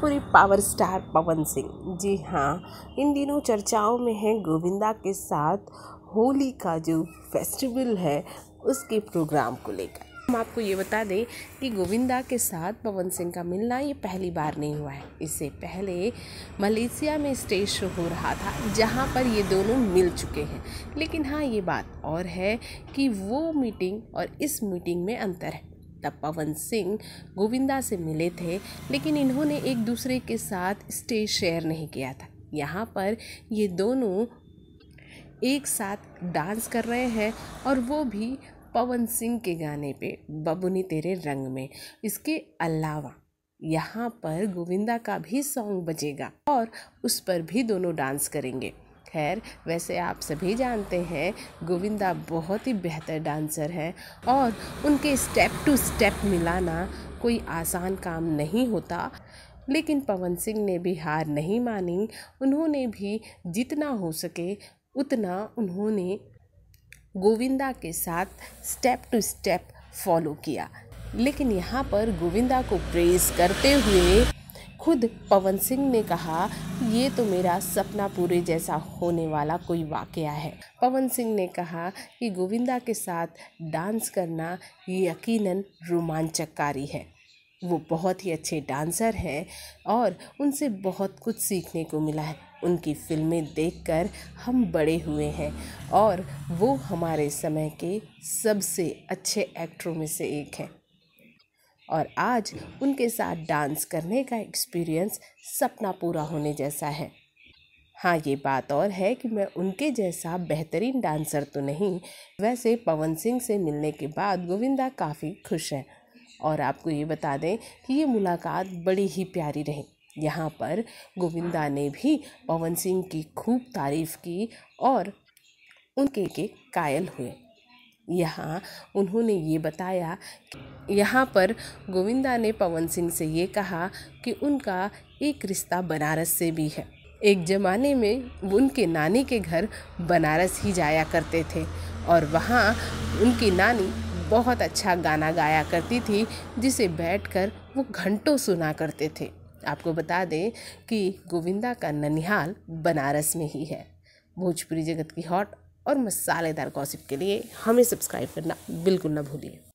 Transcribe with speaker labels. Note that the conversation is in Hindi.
Speaker 1: भोजपुरी पावर स्टार पवन सिंह जी हाँ इन दिनों चर्चाओं में है गोविंदा के साथ होली का जो फेस्टिवल है उसके प्रोग्राम को लेकर हम आपको ये बता दें कि गोविंदा के साथ पवन सिंह का मिलना ये पहली बार नहीं हुआ है इससे पहले मलेशिया में स्टेज शो हो रहा था जहाँ पर ये दोनों मिल चुके हैं लेकिन हाँ ये बात और है कि वो मीटिंग और इस मीटिंग में अंतर है तब पवन सिंह गोविंदा से मिले थे लेकिन इन्होंने एक दूसरे के साथ स्टेज शेयर नहीं किया था यहाँ पर ये दोनों एक साथ डांस कर रहे हैं और वो भी पवन सिंह के गाने पे बबुनी तेरे रंग में इसके अलावा यहाँ पर गोविंदा का भी सॉन्ग बजेगा और उस पर भी दोनों डांस करेंगे खैर वैसे आप सभी जानते हैं गोविंदा बहुत ही बेहतर डांसर हैं और उनके स्टेप टू स्टेप मिलाना कोई आसान काम नहीं होता लेकिन पवन सिंह ने भी हार नहीं मानी उन्होंने भी जितना हो सके उतना उन्होंने गोविंदा के साथ स्टेप टू स्टेप फॉलो किया लेकिन यहाँ पर गोविंदा को प्रेज करते हुए खुद पवन सिंह ने कहा ये तो मेरा सपना पूरे जैसा होने वाला कोई वाक़ है पवन सिंह ने कहा कि गोविंदा के साथ डांस करना यकीनन रोमांचकारी है वो बहुत ही अच्छे डांसर हैं और उनसे बहुत कुछ सीखने को मिला है उनकी फिल्में देखकर हम बड़े हुए हैं और वो हमारे समय के सबसे अच्छे एक्टरों में से एक हैं और आज उनके साथ डांस करने का एक्सपीरियंस सपना पूरा होने जैसा है हाँ ये बात और है कि मैं उनके जैसा बेहतरीन डांसर तो नहीं वैसे पवन सिंह से मिलने के बाद गोविंदा काफ़ी खुश है और आपको ये बता दें कि ये मुलाकात बड़ी ही प्यारी रही यहाँ पर गोविंदा ने भी पवन सिंह की खूब तारीफ़ की और उनके के कायल हुए यहाँ उन्होंने ये बताया यहाँ पर गोविंदा ने पवन सिंह से ये कहा कि उनका एक रिश्ता बनारस से भी है एक ज़माने में उनके नानी के घर बनारस ही जाया करते थे और वहाँ उनकी नानी बहुत अच्छा गाना गाया करती थी जिसे बैठकर वो घंटों सुना करते थे आपको बता दें कि गोविंदा का ननिहाल बनारस में ही है भोजपुरी जगत की हॉट और मसालेदार गॉसिप के लिए हमें सब्सक्राइब करना बिल्कुल ना भूलिए